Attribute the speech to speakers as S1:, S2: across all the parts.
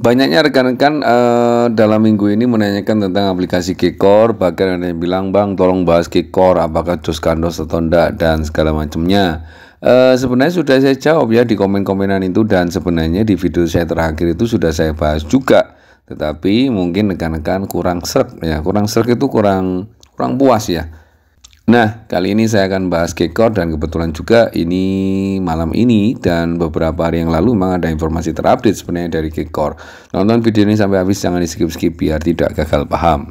S1: Banyaknya rekan-rekan uh, dalam minggu ini menanyakan tentang aplikasi Kikor, bahkan ada yang bilang, "Bang, tolong bahas Kikor, apakah jus kandos atau enggak dan segala macamnya." Uh, eh, sebenarnya sudah saya jawab ya di komen-komenan itu dan sebenarnya di video saya terakhir itu sudah saya bahas juga. Tetapi mungkin rekan-rekan kurang serk ya, kurang serk itu kurang kurang puas ya Nah, kali ini saya akan bahas kekor dan kebetulan juga ini malam ini dan beberapa hari yang lalu memang ada informasi terupdate sebenarnya dari kekor. Nonton video ini sampai habis, jangan di skip-skip biar tidak gagal paham.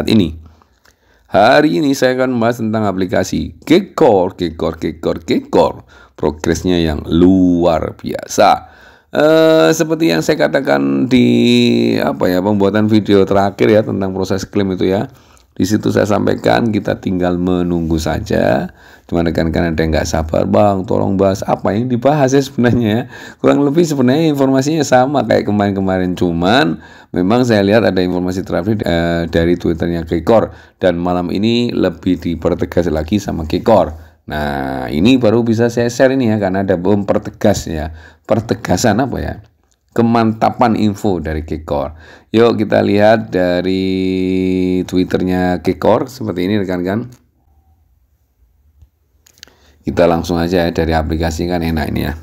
S1: saat ini. Hari ini saya akan membahas tentang aplikasi kekor kekor kekor kekor Progresnya yang luar biasa. Uh, seperti yang saya katakan di apa ya pembuatan video terakhir ya tentang proses klaim itu ya. Di situ saya sampaikan kita tinggal menunggu saja. Cuma rekan-rekan ada yang nggak sabar, bang, tolong bahas apa yang dibahas ya sebenarnya. Ya. Kurang lebih sebenarnya informasinya sama kayak kemarin-kemarin. Cuman memang saya lihat ada informasi terupdate uh, dari twitternya Kekor dan malam ini lebih dipertegas lagi sama Kekor. Nah, ini baru bisa saya share ini ya karena ada bom pertegas ya. Pertegasan apa ya? kemantapan info dari Kekor. Yuk kita lihat dari Twitternya Kekor seperti ini rekan-rekan. Kita langsung aja ya dari aplikasi kan enak ini ya.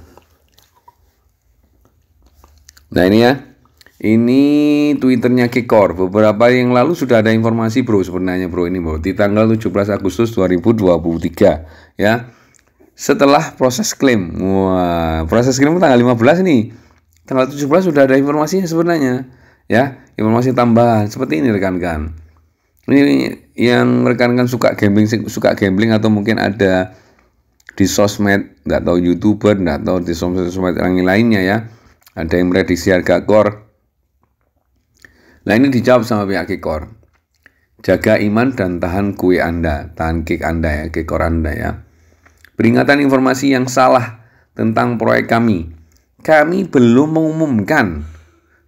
S1: Nah ini ya. Ini Twitternya Kekor. Beberapa yang lalu sudah ada informasi bro sebenarnya bro ini bro. Di tanggal 17 Agustus 2023 ya. Setelah proses klaim. Wah, proses klaim tanggal 15 nih tanggal 17 sudah ada informasinya sebenarnya ya informasi tambahan seperti ini rekan-rekan ini yang rekan-rekan suka gambling suka gambling atau mungkin ada di sosmed nggak tahu youtuber nggak tahu di sosmed sosmed yang lainnya ya ada yang prediksi harga kor nah ini dijawab sama pihak kikor jaga iman dan tahan kue anda tahan kek anda ya kekor anda ya peringatan informasi yang salah tentang proyek kami kami belum mengumumkan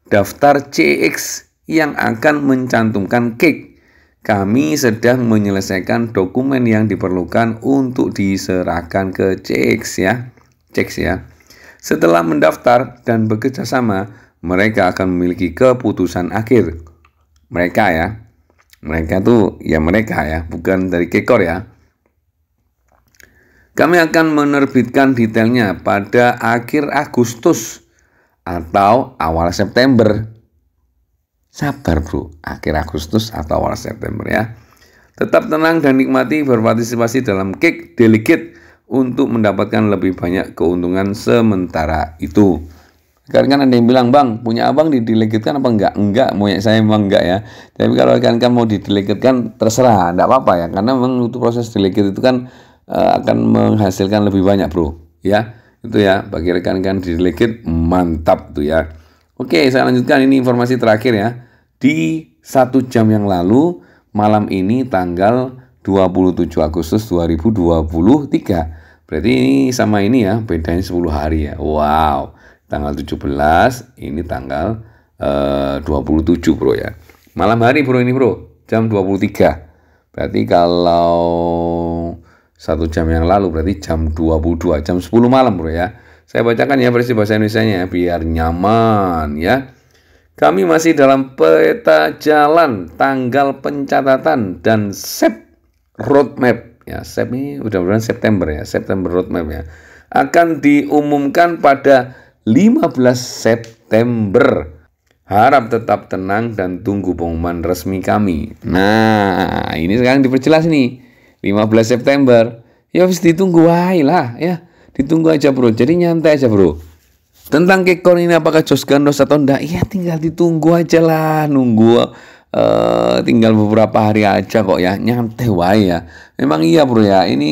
S1: daftar CX yang akan mencantumkan kek. Kami sedang menyelesaikan dokumen yang diperlukan untuk diserahkan ke CX ya. CX ya. Setelah mendaftar dan bekerja sama, mereka akan memiliki keputusan akhir. Mereka ya. Mereka tuh ya mereka ya, bukan dari Kekor ya. Kami akan menerbitkan detailnya pada akhir Agustus atau awal September. Sabar bro, akhir Agustus atau awal September ya. Tetap tenang dan nikmati berpartisipasi dalam kick delegate untuk mendapatkan lebih banyak keuntungan sementara itu. Karena kan ada yang bilang, Bang, punya abang didelegitkan apa enggak? Enggak, yang saya memang enggak ya. Tapi kalau rekan-rekan mau didelegitkan, terserah, enggak apa-apa ya. Karena memang untuk proses delegit itu kan Eh, akan menghasilkan lebih banyak bro ya itu ya bagi rekan-rekan di delegate mantap tuh ya oke saya lanjutkan ini informasi terakhir ya di satu jam yang lalu malam ini tanggal 27 Agustus 2023 berarti ini sama ini ya bedanya 10 hari ya wow tanggal 17 ini tanggal eh, uh, 27 bro ya malam hari bro ini bro jam 23 berarti kalau satu jam yang lalu berarti jam 22 jam 10 malam bro ya saya bacakan ya versi bahasa Indonesia nya ya, biar nyaman ya kami masih dalam peta jalan tanggal pencatatan dan set roadmap ya SEP ini udah bulan September ya September roadmap ya akan diumumkan pada 15 September Harap tetap tenang dan tunggu pengumuman resmi kami. Nah, ini sekarang diperjelas nih. 15 September ya harus ditunggu wae lah ya ditunggu aja bro jadi nyantai aja bro tentang kekon ini apakah Jos Gandos atau enggak ya tinggal ditunggu aja lah nunggu Uh, tinggal beberapa hari aja kok ya nyantai wae ya memang iya bro ya ini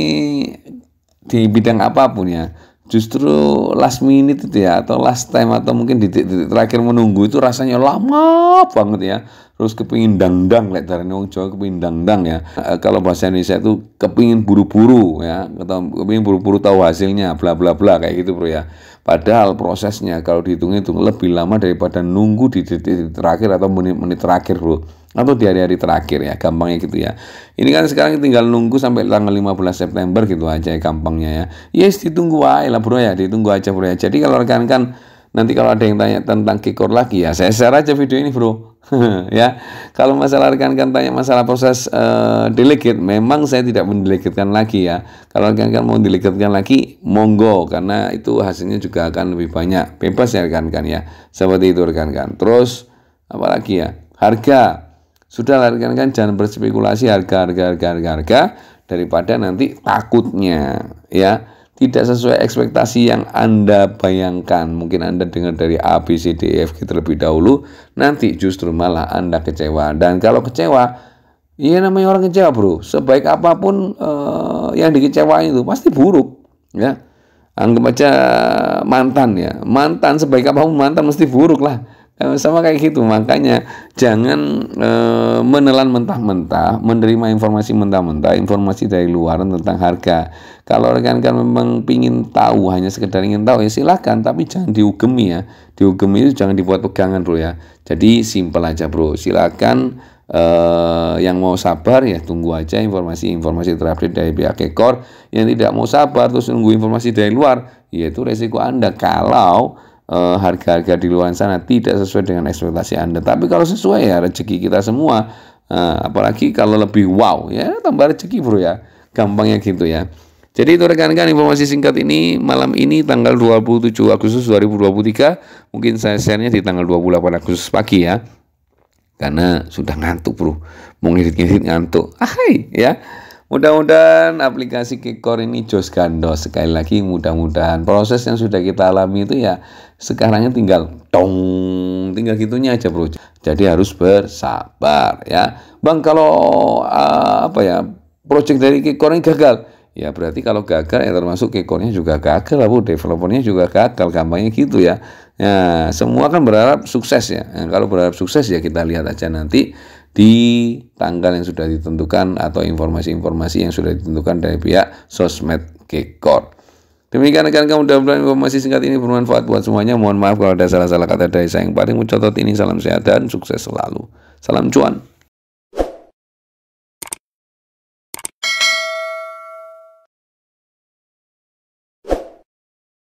S1: di bidang apapun ya justru last minute itu ya atau last time atau mungkin detik-detik terakhir menunggu itu rasanya lama banget ya terus kepingin dangdang lek darane wong Jawa kepingin dangdang ya. E, kalau bahasa Indonesia itu kepingin buru-buru ya, kepingin buru-buru tahu hasilnya bla bla bla kayak gitu Bro ya. Padahal prosesnya kalau dihitung-hitung lebih lama daripada nunggu di detik terakhir atau menit-menit terakhir Bro atau di hari-hari terakhir ya gampangnya gitu ya ini kan sekarang tinggal nunggu sampai tanggal 15 September gitu aja ya gampangnya ya yes ditunggu aja lah bro ya ditunggu aja bro ya jadi kalau rekan-rekan nanti kalau ada yang tanya tentang kikor lagi ya saya share aja video ini bro ya kalau masalah rekan-rekan tanya masalah proses uh, delegate memang saya tidak mendelegitkan lagi ya kalau rekan-rekan mau delegitkan lagi monggo karena itu hasilnya juga akan lebih banyak bebas ya rekan-rekan ya seperti itu rekan-rekan terus apa lagi ya harga sudah rekan-rekan jangan berspekulasi harga harga harga harga, harga daripada nanti takutnya ya tidak sesuai ekspektasi yang Anda bayangkan. Mungkin Anda dengar dari A, B, C, D, E, F, G terlebih dahulu, nanti justru malah Anda kecewa. Dan kalau kecewa, iya namanya orang kecewa bro. Sebaik apapun eh, yang dikecewain itu pasti buruk. ya Anggap aja mantan ya. Mantan sebaik apapun mantan mesti buruk lah. Eh, sama kayak gitu makanya jangan e, menelan mentah-mentah menerima informasi mentah-mentah informasi dari luar tentang harga kalau rekan-rekan memang ingin tahu hanya sekedar ingin tahu ya silakan tapi jangan diugemi ya diugemi itu jangan dibuat pegangan bro ya jadi simpel aja bro silakan e, yang mau sabar ya tunggu aja informasi-informasi terupdate dari pihak ekor yang tidak mau sabar terus nunggu informasi dari luar yaitu resiko anda kalau harga eh, harga-harga di luar sana tidak sesuai dengan ekspektasi Anda. Tapi kalau sesuai ya rezeki kita semua. Uh, apalagi kalau lebih wow ya tambah rezeki bro ya. Gampangnya gitu ya. Jadi itu rekan-rekan informasi singkat ini malam ini tanggal 27 Agustus 2023. Mungkin saya share-nya di tanggal 28 Agustus pagi ya. Karena sudah ngantuk bro. Mau ngirit-ngirit ngantuk. Ahai ya. Mudah-mudahan aplikasi Kikor ini jos gandos. Sekali lagi mudah-mudahan proses yang sudah kita alami itu ya sekarangnya tinggal tong, tinggal gitunya aja bro. Jadi harus bersabar ya. Bang kalau uh, apa ya project dari Kikor ini gagal, ya berarti kalau gagal ya termasuk Kekornya juga gagal lah bu, developernya juga gagal, gampangnya gitu ya. Nah, semua kan berharap sukses ya. Nah, kalau berharap sukses ya kita lihat aja nanti di tanggal yang sudah ditentukan atau informasi-informasi yang sudah ditentukan dari pihak sosmed Gekor. Demikian rekan kamu mudah-mudahan informasi singkat ini bermanfaat buat semuanya. Mohon maaf kalau ada salah-salah kata dari saya yang paling mencotot ini. Salam sehat dan sukses selalu. Salam cuan.